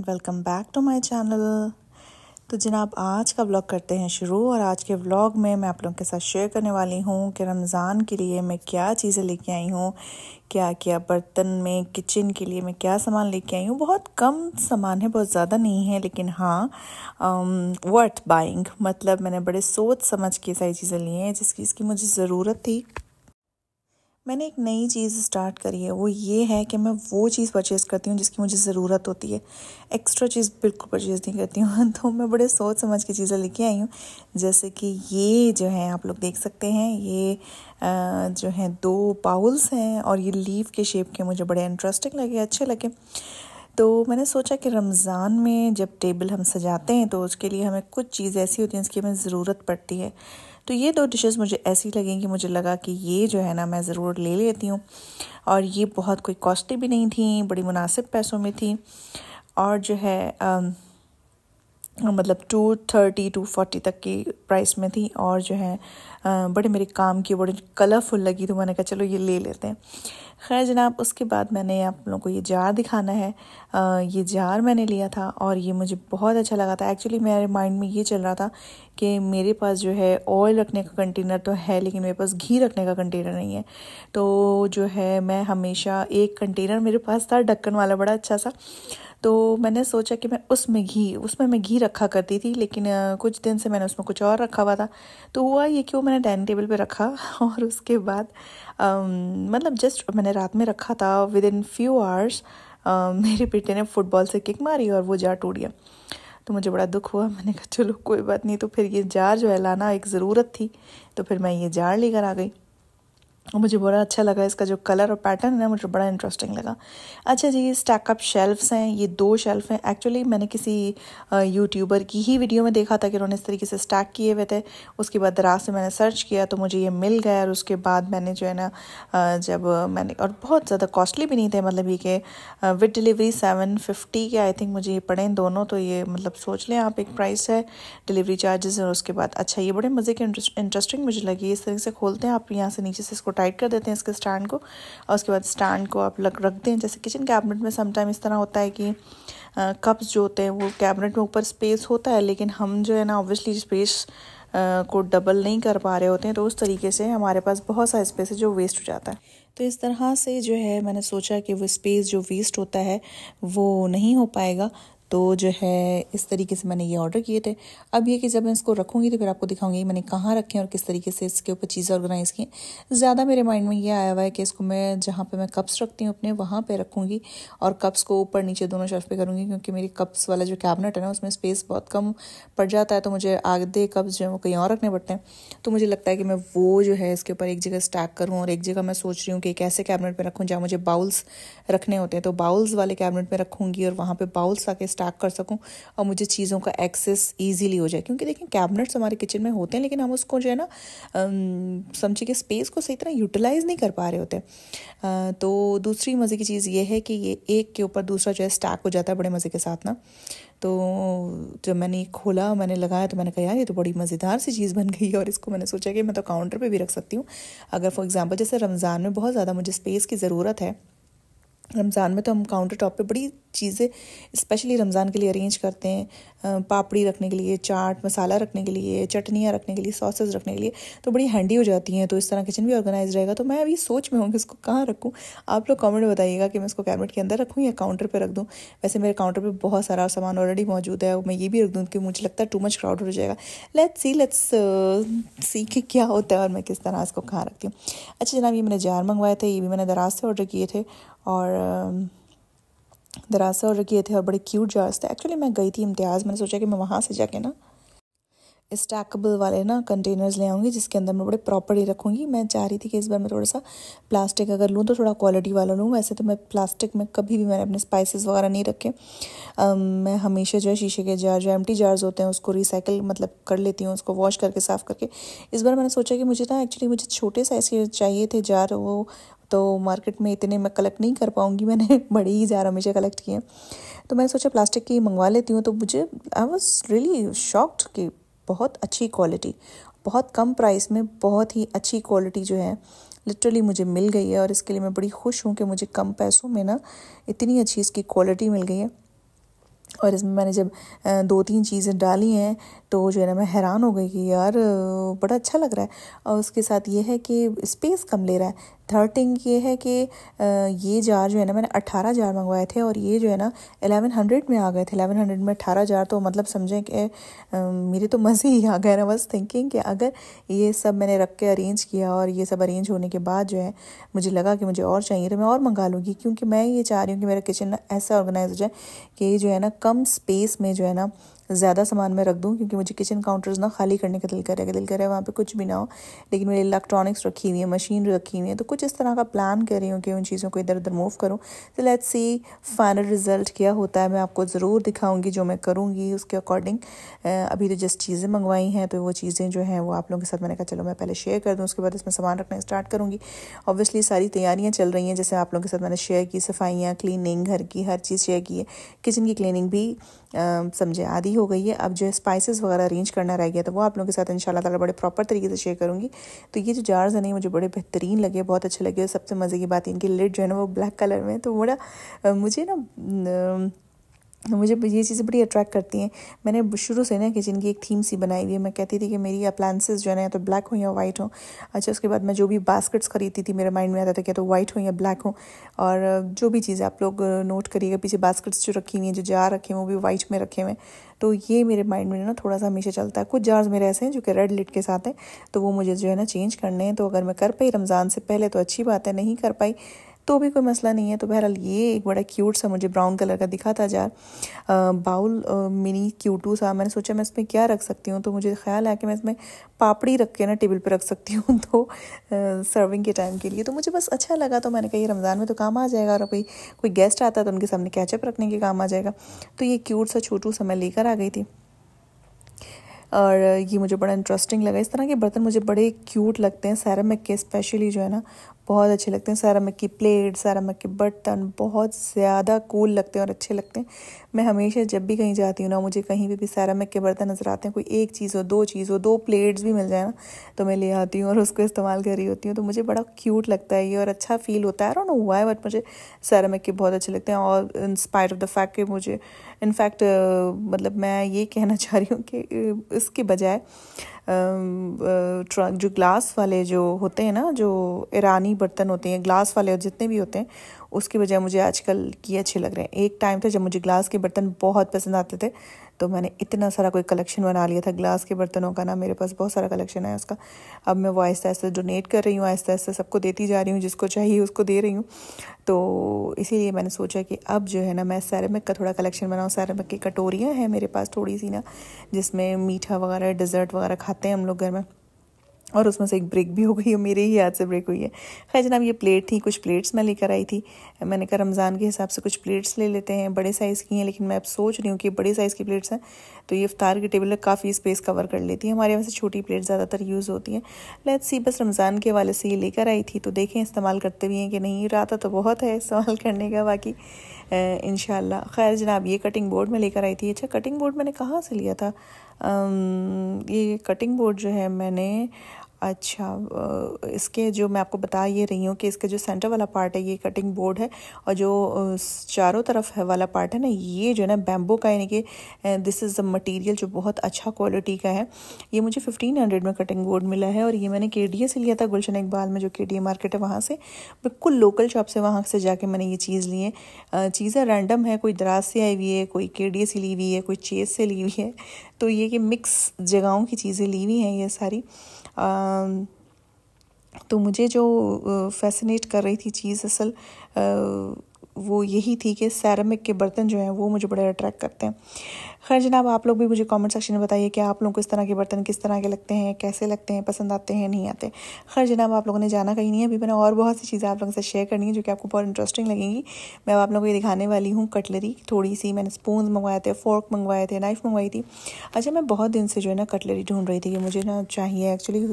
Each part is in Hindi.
and welcome back to my channel तो जनाब आज का व्लॉग करते हैं शुरू और आज के व्लॉग में मैं आप लोगों के साथ शेयर करने वाली हूँ कि रमज़ान के लिए मैं क्या चीज़ें लेके आई हूँ क्या क्या बर्तन में किचन के लिए मैं क्या सामान लेके आई हूँ बहुत कम सामान है बहुत ज़्यादा नहीं है लेकिन हाँ वर्थ um, बाइंग मतलब मैंने बड़े सोच समझ के सारी चीज़ें ली हैं जिस चीज़ की मुझे ज़रूरत थी मैंने एक नई चीज़ स्टार्ट करी है वो ये है कि मैं वो चीज़ परचेज़ करती हूँ जिसकी मुझे ज़रूरत होती है एक्स्ट्रा चीज़ बिल्कुल परचेज़ नहीं करती हूँ तो मैं बड़े सोच समझ के चीज़ें लेके आई हूँ जैसे कि ये जो है आप लोग देख सकते हैं ये जो है दो बाउल्स हैं और ये लीव के शेप के मुझे बड़े इंटरेस्टिंग लगे अच्छे लगे तो मैंने सोचा कि रमज़ान में जब टेबल हम सजाते हैं तो उसके लिए हमें कुछ चीज़ ऐसी होती हैं जिसकी हमें ज़रूरत पड़ती है तो ये दो डिशेस मुझे ऐसी लगें कि मुझे लगा कि ये जो है ना मैं ज़रूर ले लेती हूँ और ये बहुत कोई कॉस्टली भी नहीं थी बड़ी मुनासिब पैसों में थी और जो है आ, मतलब टू थर्टी टू फोर्टी तक की प्राइस में थी और जो है बड़े मेरे काम की बड़े कलरफुल लगी तो मैंने कहा चलो ये ले लेते हैं खैर जनाब उसके बाद मैंने आप लोगों को ये जार दिखाना है आ, ये जार मैंने लिया था और ये मुझे बहुत अच्छा लगा था एक्चुअली मेरे माइंड में ये चल रहा था कि मेरे पास जो है ऑयल रखने का कंटेनर तो है लेकिन मेरे पास घी रखने का कंटेनर नहीं है तो जो है मैं हमेशा एक कंटेनर मेरे पास था ढक्कन वाला बड़ा अच्छा सा तो मैंने सोचा कि मैं उसमें घी उसमें मैं घी रखा करती थी लेकिन कुछ दिन से मैंने उसमें कुछ और रखा हुआ था तो हुआ ये कि वो मैंने डाइनिंग टेबल पे रखा और उसके बाद मतलब जस्ट मैंने रात में रखा था विद इन फ्यू आवर्स मेरे बेटे ने फुटबॉल से किक मारी और वो जार टूट गया तो मुझे बड़ा दुख हुआ मैंने कहा चलो कोई बात नहीं तो फिर ये जार जो है लाना एक ज़रूरत थी तो फिर मैं ये जार लेकर आ गई और मुझे बड़ा अच्छा लगा इसका जो कलर और पैटर्न है मुझे बड़ा इंटरेस्टिंग लगा अच्छा जी ये स्टैकअप शेल्फ्स हैं ये दो शेल्फ हैं एक्चुअली मैंने किसी यूट्यूबर की ही वीडियो में देखा था कि उन्होंने इस तरीके से स्टैक किए हुए थे उसके बाद दराज से मैंने सर्च किया तो मुझे ये मिल गया और उसके बाद मैंने जो है ना जब मैंने और बहुत ज़्यादा कॉस्टली भी नहीं थे मतलब ये कि विद डिलीवरी सेवन फिफ्टी के आई थिंक मुझे ये पड़े दोनों तो ये मतलब सोच लें आप एक प्राइस है डिलीवरी चार्जेस और उसके बाद अच्छा ये बड़े मज़े के इंटरेस्टिंग मुझे लगी इस तरीके से खोलते हैं आप यहाँ से नीचे से इसको टाइट कर देते हैं इसके स्टैंड को और उसके बाद स्टैंड को आप लग रख दें जैसे किचन कैबिनेट में समटाइम इस तरह होता है कि कप्स जो होते हैं वो कैबिनेट में ऊपर स्पेस होता है लेकिन हम जो है ना ऑब्वियसली स्पेस को डबल नहीं कर पा रहे होते हैं तो उस तरीके से हमारे पास बहुत सारे स्पेस है जो वेस्ट हो जाता है तो इस तरह से जो है मैंने सोचा कि वो स्पेस जो वेस्ट होता है वो नहीं हो पाएगा तो जो है इस तरीके से मैंने ये ऑर्डर किए थे अब ये कि जब मैं इसको रखूँगी तो फिर आपको दिखाऊंगी मैंने कहाँ रखे हैं और किस तरीके से इसके ऊपर चीज़ें ऑर्गेनाइज़ की ज़्यादा मेरे माइंड में ये आया हुआ है कि इसको मैं जहाँ पर मैं कप्स रखती हूँ अपने वहाँ पर रखूँगी और कप्स को ऊपर नीचे दोनों शर्फ पर करूँगी क्योंकि मेरी कप्स वाला जो कैबिनेट है ना उसमें स्पेस बहुत कम पड़ जाता है तो मुझे आधे कप्स जो है वो कहीं और रखने पड़ते हैं तो मुझे लगता है कि मैं वो जो है इसके ऊपर एक जगह स्टैक करूँ और एक जगह मैं सोच रही हूँ कि एक ऐसे कैबिनेट में रखूँ जहाँ मुझे बाउल्स रखने होते हैं तो बाउल्स वाले कैबिनेट में रखूँगी और वहाँ पर बाउल्स आके स्टैक कर सकूँ और मुझे चीज़ों का एक्सेस ईजीली हो जाए क्योंकि देखिए कैबिनेट्स हमारे किचन में होते हैं लेकिन हम उसको जो है ना समझिए कि स्पेस को सही तरह यूटिलाइज़ नहीं कर पा रहे होते तो दूसरी मज़े की चीज़ ये है कि ये एक के ऊपर दूसरा जो है स्टैक हो जाता है बड़े मज़े के साथ ना तो जब मैंने खोला मैंने लगाया तो मैंने कहा यार ये तो बड़ी मज़ेदार सी चीज़ बन गई है और इसको मैंने सोचा कि मैं तो काउंटर पे भी रख सकती हूँ अगर फॉर एग्जांपल जैसे रमज़ान में बहुत ज़्यादा मुझे स्पेस की ज़रूरत है रमज़ान में तो हम काउंटर टॉप पर बड़ी चीज़ें स्पेशली रमज़ान के लिए अरेंज करते हैं पापड़ी रखने के लिए चाट मसाला रखने के लिए चटनियाँ रखने के लिए सॉसेज रखने के लिए तो बड़ी हैंडी हो जाती हैं तो इस तरह किचन भी ऑर्गेनाइज रहेगा तो मैं अभी सोच में हूँ कि इसको कहाँ रखूँ आप लोग कमेंट में बताइएगा कि मैं इसको कैबिनेट के अंदर रखूँ या काउंटर पर रख दूँ वैसे मेरे काउंटर पर बहुत सारा सामान ऑलरेडी मौजूद है मैं ये भी रख दूँ कि मुझे लगता है टू मच क्राउड हो जाएगा लेट्स सी लेट्स सी कि क्या होता है और मैं किस तरह इसको कहाँ रखती हूँ अच्छा जनाब ये मैंने जार मंगवाए थे ये भी मैंने दराज से ऑर्डर किए थे और दरासा और किए थे और बड़े क्यूट जार्स थे एक्चुअली मैं गई थी इम्तियाज़ मैंने सोचा कि मैं वहाँ से जाके ना स्टैकेबल वाले ना कंटेनर्स ले आऊँगी जिसके अंदर मैं बड़े प्रॉपर्ली रखूँगी मैं चाह रही थी कि इस बार मैं थोड़ा सा प्लास्टिक अगर लूँ तो थोड़ा क्वालिटी वाला लूँ वैसे तो मैं प्लास्टिक में कभी भी मैंने अपने स्पाइसेस वगैरह नहीं रखे um, मैं हमेशा जो है शीशे के जार जो टी जार्स होते हैं उसको रिसाइकिल मतलब कर लेती हूँ उसको वॉश करके साफ़ करके इस बार मैंने सोचा कि मुझे ना एक्चुअली मुझे छोटे साइज़ के चाहिए थे जार वो तो मार्केट में इतने मैं कलेक्ट नहीं कर पाऊँगी मैंने बड़े ही ज़्यादा हमेशा कलेक्ट किए हैं तो मैंने सोचा प्लास्टिक की मंगवा लेती हूँ तो मुझे आई वॉज रियली शॉक्ड कि बहुत अच्छी क्वालिटी बहुत कम प्राइस में बहुत ही अच्छी क्वालिटी जो है लिटरली मुझे मिल गई है और इसके लिए मैं बड़ी खुश हूँ कि मुझे कम पैसों में ना इतनी अच्छी इसकी क्वालिटी मिल गई है और इसमें मैंने जब दो तीन चीज़ें डाली हैं तो जो है ना मैं हैरान हो गई कि यार बड़ा अच्छा लग रहा है और उसके साथ ये है कि स्पेस कम ले रहा है थर्ड थिंग ये है कि ये जार जो है ना मैंने अट्ठारह जार मंगवाए थे और ये जो है ना एलेवन हंड्रेड में आ गए थे एलेवन हंड्रेड में अट्ठारह जार तो मतलब समझें कि मेरे तो मज़े ही आ गए ना बस थिंकिंग कि अगर ये सब मैंने रख के अरेंज किया और ये सब अरेंज होने के बाद जो है मुझे लगा कि मुझे और चाहिए तो मैं और मंगा लूँगी क्योंकि मैं ये चाह रही हूँ कि मेरा किचन ना ऐसा ऑर्गेनाइज हो जाए कि जो है ना कम स्पेस में जो है ना ज़्यादा सामान मैं रख दूँ क्योंकि मुझे किचन काउंटर्स ना खाली करने का दिल है दिल कर रहा है वहाँ पर कुछ भी ना हो लेकिन मेरे इलेक्ट्रॉनिक्स रखी हुई है मशीन रखी हुई है तो कुछ इस तरह का प्लान कर रही हूँ कि उन चीज़ों को इधर उधर मूव करूँ तो लेट्स सी फाइनल रिजल्ट क्या होता है मैं आपको ज़रूर दिखाऊँगी जो मैं करूँगी उसके अकॉर्डिंग अभी तो जस्ट चीज़ें मंगवाई हैं तो वो चीज़ें जो हैं वो आप लोगों के साथ मैंने कहा चलो मैं पहले शेयर कर दूँ उसके बाद इसमें सामान रखना स्टार्ट करूँगी ऑब्वियसली सारी तैयारियाँ चल रही हैं जैसे आप लोगों के साथ मैंने शेयर की सफाइयाँ क्लिनिंग घर की हर चीज़ शेयर की है किचन की क्लिनिंग भी समझे आदि हो गई है अब जो है स्पाइसेस वगैरह अरेंज करना रह गया तो वो आप लोगों के साथ इन ताला बड़े प्रॉपर तरीके से शेयर करूँगी तो ये जो जार्स हैं मुझे बड़े बेहतरीन लगे बहुत अच्छे लगे सबसे मज़े की बात इनकी लिड जो है ना वो ब्लैक कलर में तो बड़ा मुझे ना तो मुझे ये चीज़ें बड़ी अट्रैक्ट करती हैं मैंने शुरू से ना किचन की एक थीम सी बनाई हुई है मैं कहती थी कि मेरी अप्लाइंसेज जो है ना तो ब्लैक हो या वाइट हो अच्छा उसके बाद मैं जो भी बास्केट्स खरीदती थी मेरे माइंड में आता था कि तो वाइट हो या ब्लैक हो और जो भी चीज़ें आप लोग नोट करिएगा पीछे बास्केट्स जो रखी हुई हैं जो जार रखे हुए वो भी वाइट में रखे हुए हैं तो ये मेरे माइंड में ना थोड़ा सा हमेशा चलता है कुछ जार्स मेरे ऐसे हैं जो कि रेड लिट के साथ हैं तो वो मुझे जो है ना चेंज करने हैं तो अगर मैं कर पाई रमज़ान से पहले तो अच्छी बात है नहीं कर पाई तो भी कोई मसला नहीं है तो बहरहाल ये एक बड़ा क्यूट सा मुझे ब्राउन कलर का दिखा था जार बाउल मिनी क्यूटू सा मैंने सोचा मैं इसमें क्या रख सकती हूँ तो मुझे ख्याल आया कि मैं इसमें पापड़ी रख के ना टेबल पर रख सकती हूँ तो सर्विंग के टाइम के लिए तो मुझे बस अच्छा लगा तो मैंने कहा ये रमज़ान में तो काम आ जाएगा और कोई कोई गेस्ट आता तो उनके सामने कैचअप रखने के काम आ जाएगा तो ये क्यूट सा छोटू सा मैं लेकर आ गई थी और ये मुझे बड़ा इंटरेस्टिंग लगा इस तरह के बर्तन मुझे बड़े क्यूट लगते हैं सैरमिक के स्पेशली जो है ना बहुत अच्छे लगते हैं सारा की प्लेट सारा के बर्तन बहुत ज़्यादा कूल लगते हैं और अच्छे लगते हैं मैं हमेशा जब भी कहीं जाती हूँ ना मुझे कहीं भी भी सारा के बर्तन नज़र आते हैं कोई एक चीज़ हो दो चीज़ हो दो प्लेट्स भी मिल जाए ना तो मैं ले आती हूँ और उसको इस्तेमाल कर रही होती हूँ तो मुझे बड़ा क्यूट लगता है ये और अच्छा फील होता है और हुआ है बट मुझे सारा के बहुत अच्छे लगते हैं और in spite of the fact कि मुझे इनफैक्ट मतलब मैं ये कहना चाह रही हूँ कि इसके बजाय जो ग्लास वाले जो होते हैं ना जो ईरानी बर्तन होते हैं ग्लास वाले जितने भी होते हैं उसके बजाय मुझे आजकल की अच्छे लग रहे हैं एक टाइम था जब मुझे ग्लास के बर्तन बहुत पसंद आते थे तो मैंने इतना सारा कोई कलेक्शन बना लिया था ग्लास के बर्तनों का ना मेरे पास बहुत सारा कलेक्शन है उसका अब मैं वो आहिस्ता आहिस्ता डोनेट कर रही हूँ आहिस्ता आहिस्ता सबको देती जा रही हूँ जिसको चाहिए उसको दे रही हूँ तो इसीलिए मैंने सोचा कि अब जो है ना मैं सैरमिक का थोड़ा कलेक्शन बनाऊँ सैरमिक की कटोरियाँ हैं मेरे पास थोड़ी सी ना जिसमें मीठा वगैरह डिज़र्ट वगैरह खाते हैं हम लोग घर में और उसमें से एक ब्रेक भी हो गई और मेरे ही हाथ से ब्रेक हुई है खैर जनाब ये प्लेट थी कुछ प्लेट्स मैं लेकर आई थी मैंने कहा रमज़ान के हिसाब से कुछ प्लेट्स ले लेते हैं बड़े साइज़ की हैं लेकिन मैं अब सोच रही हूँ कि बड़े साइज़ की प्लेट्स हैं तो ये अफ्तार के टेबल काफ़ी स्पेस कवर कर लेती है हमारे यहाँ से छोटी प्लेट ज़्यादातर यूज़ होती हैं लेट सी बस रमज़ान के हवाले से ये लेकर आई थी तो देखें इस्तेमाल करते भी हैं कि नहीं रहा तो बहुत है इस्तेमाल करने का बाकी इन खैर जनाब ये कटिंग बोर्ड में लेकर आई थी अच्छा कटिंग बोर्ड मैंने कहाँ से लिया था ये कटिंग बोर्ड जो है मैंने अच्छा इसके जो मैं आपको बता ये रही हूँ कि इसका जो सेंटर वाला पार्ट है ये कटिंग बोर्ड है और जो चारों तरफ है वाला पार्ट है ना ये जो है ना बैम्बो का यानी कि दिस इज़ द मटेरियल जो बहुत अच्छा क्वालिटी का है ये मुझे फिफ्टीन हंड्रेड में कटिंग बोर्ड मिला है और ये मैंने के डी ए से लिया था गुलशन इकबाल में जो के डी ए मार्केट है वहाँ से बिल्कुल लोकल शॉप से वहाँ से जाके मैंने ये चीज़ ली है चीज़ें रैंडम है कोई दराज से आई हुई है कोई के डी ए से ली हुई है कोई चेज से ली हुई है तो ये कि मिक्स जगहों की चीज़ें ली हुई हैं ये सारी आ, तो मुझे जो फैसिनेट कर रही थी चीज़ असल वो यही थी कि सैरमिक के बर्तन जो हैं वो मुझे बड़े अट्रैक्ट करते हैं खैर जनाब आप लोग भी मुझे कमेंट सेक्शन में बताइए कि आप लोगों को इस तरह के बर्तन किस तरह के लगते हैं कैसे लगते हैं पसंद आते हैं नहीं आते खैर जनाब आप लोगों ने जाना कहीं नहीं है अभी मैंने और बहुत सी चीज़ें आप लोगों से शेयर करनी है जो कि आपको बहुत इंटरेस्टिंग लगेंगी मैं आप लोगों को ये दिखाने वाली हूँ कटलरी थोड़ी सी मैंने स्पून मंगवाए थे फोर्क मंगवाए थे नाइफ मंगवाई थी अच्छा मैं बहुत दिन से जो है ना कटलरी ढूंढ रही थी मुझे ना चाहिए एक्चुअली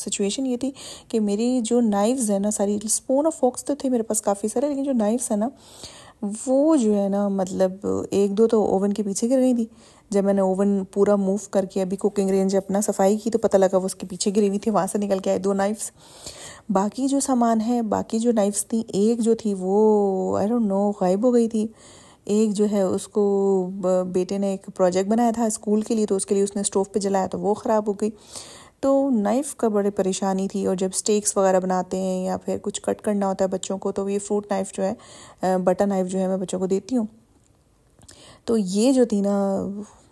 सिचुएशन ये थी कि मेरी जो नाइफ्स है ना सारी स्पून और फोक्स तो थे मेरे पास काफ़ी सारे लेकिन जो नाइफ्स है ना वो जो है ना मतलब एक दो तो ओवन के पीछे गिर गई थी जब मैंने ओवन पूरा मूव करके अभी कुकिंग रेंज अपना सफाई की तो पता लगा वो उसके पीछे गिरी हुई थी वहाँ से निकल के आए दो नाइफ्स बाकी जो सामान है बाकी जो नाइफ्स थी एक जो थी वो आई डोंट नो गायब हो गई थी एक जो है उसको बेटे ने एक प्रोजेक्ट बनाया था स्कूल के लिए तो उसके लिए उसने स्टोव पे जलाया तो वो ख़राब हो गई तो नाइफ़ का बड़े परेशानी थी और जब स्टेक्स वगैरह बनाते हैं या फिर कुछ कट करना होता है बच्चों को तो ये फ्रूट नाइफ़ जो है बटर नाइफ़ जो है मैं बच्चों को देती हूँ तो ये जो थी ना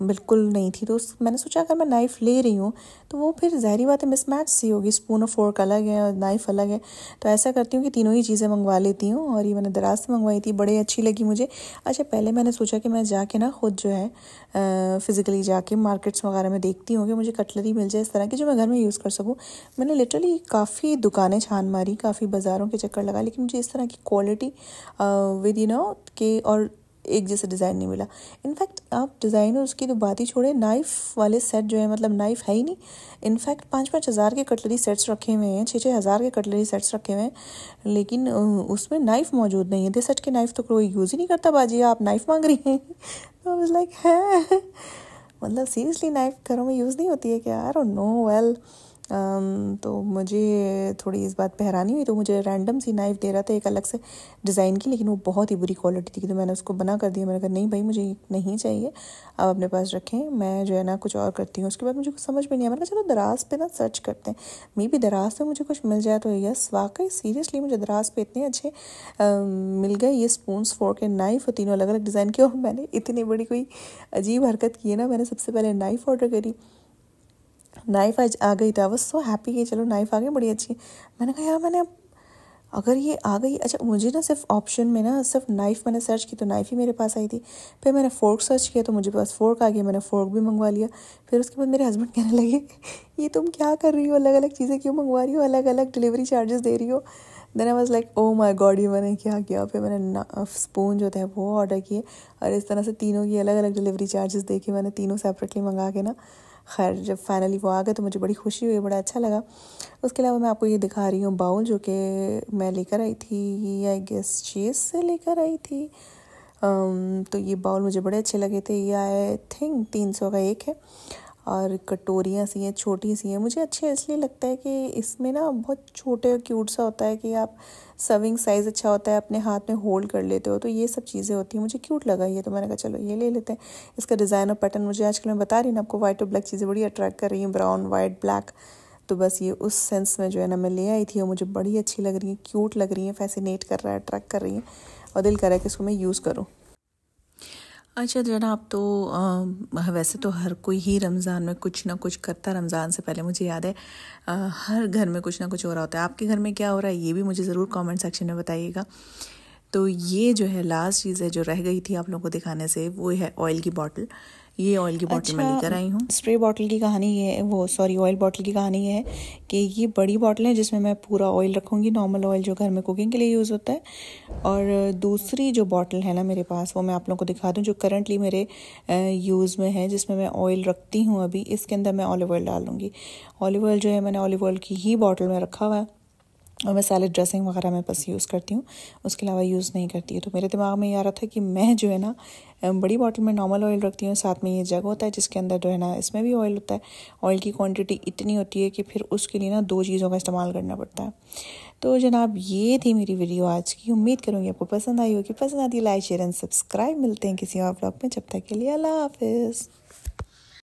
बिल्कुल नहीं थी तो मैंने सोचा अगर मैं नाइफ़ ले रही हूँ तो वो फिर ज़ाहरी बात है मिसमैच सी होगी स्पून और फोर्क अलग है और नाइफ़ अलग है तो ऐसा करती हूँ कि तीनों ही चीज़ें मंगवा लेती हूँ और ये मैंने दराज से मंगवाई थी बड़ी अच्छी लगी मुझे अच्छा पहले मैंने सोचा कि मैं जाके ना खुद जो है फ़िज़िकली जाके मार्केट्स वगैरह में देखती हूँ कि मुझे कटलरी मिल जाए इस तरह की जो मैं घर में यूज़ कर सकूँ मैंने लिटरली काफ़ी दुकानें छान मारी काफ़ी बाज़ारों के चक्कर लगा लेकिन मुझे इस तरह की क्वालिटी विद यू नो के और एक जैसा डिज़ाइन नहीं मिला इनफैक्ट आप डिज़ाइन और उसकी तो बात ही छोड़े नाइफ़ वाले सेट जो है मतलब नाइफ़ है ही नहीं इनफैक्ट पाँच पाँच हज़ार के कटलरी सेट्स रखे हुए हैं छः छः हज़ार के कटलरी सेट्स रखे हुए हैं लेकिन उसमें नाइफ़ मौजूद नहीं है दे सेट के नाइफ़ तो कोई यूज़ ही नहीं करता बाजी आप नाइफ़ मांग रही हैं तो लाइक है मतलब सीरियसली नाइफ़ घरों में यूज़ नहीं होती है क्या यार नो वेल well, तो मुझे थोड़ी इस बात पे हैरानी हुई तो मुझे रैंडम सी नाइफ़ दे रहा था एक अलग से डिज़ाइन की लेकिन वो बहुत ही बुरी क्वालिटी थी तो मैंने उसको बना कर दिया मैंने कहा नहीं भाई मुझे नहीं चाहिए आप अपने पास रखें मैं जो है ना कुछ और करती हूँ उसके बाद मुझे कुछ समझ में नहीं आया मैंने कहा चलो दराज पे ना सर्च करते हैं मे बी दराज से मुझे कुछ मिल जाए तो यस वाकई सीरियसली मुझे दराज पे इतने अच्छे मिल गए ये स्पूस फोर्क एंड नाइफ़ और तीनों अलग अलग डिज़ाइन के और मैंने इतनी बड़ी कोई अजीब हरकत की है ना मैंने सबसे पहले नाइफ़ ऑर्डर करी नाइफ आज आ गई थी वो सो हैप्पी कि चलो नाइफ आ गई बड़ी अच्छी मैंने कहा यार मैंने अगर ये आ गई अच्छा मुझे ना सिर्फ ऑप्शन में ना सिर्फ नाइफ़ मैंने सर्च की तो नाइफ़ ही मेरे पास आई थी फिर मैंने फ़ोर्क सर्च किया तो मुझे पास फ़ोर्क आ गया मैंने फ़ोर्क भी मंगवा लिया फिर उसके बाद मेरे हस्बैंड कहने लगे ये तुम क्या कर रही हो अलग अलग चीज़ें क्यों मंगवा रही हो अलग अलग डिलीवरी चार्जेस दे रही हो then I was like oh my god ये मैंने क्या किया फिर मैंने स्पून जो था वो ऑर्डर किए और इस तरह से तीनों की अलग अलग डिलीवरी चार्जेस देखे मैंने तीनों सेपरेटली मंगा के ना खैर जब फाइनली वो आ गए तो मुझे बड़ी खुशी हुई बड़ा अच्छा लगा उसके अलावा मैं आपको ये दिखा रही हूँ बाउल जो कि मैं लेकर आई थी आई गेस चीज़ से लेकर आई थी तो ये बाउल मुझे बड़े अच्छे लगे थे ये आई थिंक तीन सौ का एक है और कटोरियाँ सी हैं छोटी सी हैं मुझे अच्छे इसलिए लगता है कि इसमें ना बहुत छोटे और क्यूट सा होता है कि आप सर्विंग साइज़ अच्छा होता है अपने हाथ में होल्ड कर लेते हो तो ये सब चीज़ें होती हैं मुझे क्यूट लगा ये तो मैंने कहा चलो ये ले लेते हैं इसका डिज़ाइन और पैटर्न मुझे आजकल मैं बता रही ना आपको वाइट और ब्लैक चीज़ें बड़ी अट्रैक्ट कर रही हैं ब्राउन वाइट ब्लैक तो बस ये उस सेंस में जो है ना मैं ले आई थी और मुझे बड़ी अच्छी लग रही है क्यूट लग रही है फैसिनेट कर रहा है अट्रैक्ट कर रही है और दिल कर रहा है कि इसको मैं यूज़ करूँ अच्छा जनाब तो आ, वैसे तो हर कोई ही रमज़ान में कुछ ना कुछ करता रमज़ान से पहले मुझे याद है आ, हर घर में कुछ ना कुछ हो रहा होता है आपके घर में क्या हो रहा है ये भी मुझे ज़रूर कमेंट सेक्शन में बताइएगा तो ये जो है लास्ट चीज़ है जो रह गई थी आप लोगों को दिखाने से वो है ऑयल की बॉटल ये ऑयल की बॉटल अच्छा, मैं लेकर आई हूँ स्प्रे बॉटल की कहानी ये है वो सॉरी ऑयल बॉटल की कहानी ये है कि ये बड़ी बॉटल है जिसमें मैं पूरा ऑयल रखूँगी नॉर्मल ऑयल जो घर में कुकिंग के लिए यूज़ होता है और दूसरी जो बॉटल है ना मेरे पास वो मैं आप लोगों को दिखा दूँ जो करंटली मेरे यूज़ में है जिसमें मैं ऑयल रखती हूँ अभी इसके अंदर मैं ऑलिव ऑयल डालूँगी ऑलिव ऑयल जो है मैंने ऑलिव ऑयल की ही बॉटल में रखा हुआ है और मैं सैलड ड्रेसिंग वगैरह में बस यूज़ करती हूँ उसके अलावा यूज़ नहीं करती है तो मेरे दिमाग में ये आ रहा था कि मैं जो है ना बड़ी बॉटल में नॉर्मल ऑयल रखती हूँ साथ में ये जग होता है जिसके अंदर जो है ना इसमें भी ऑयल होता है ऑयल की क्वांटिटी इतनी होती है कि फिर उसके लिए ना दो चीज़ों का इस्तेमाल करना पड़ता है तो जनाब ये थी मेरी वीडियो आज की उम्मीद करूँगी आपको पसंद आई होगी पसंद आती है लाइक शेयर एंड सब्सक्राइब मिलते हैं किसी और ब्लॉग में जब तक के लिए अल्लाह हाफिज़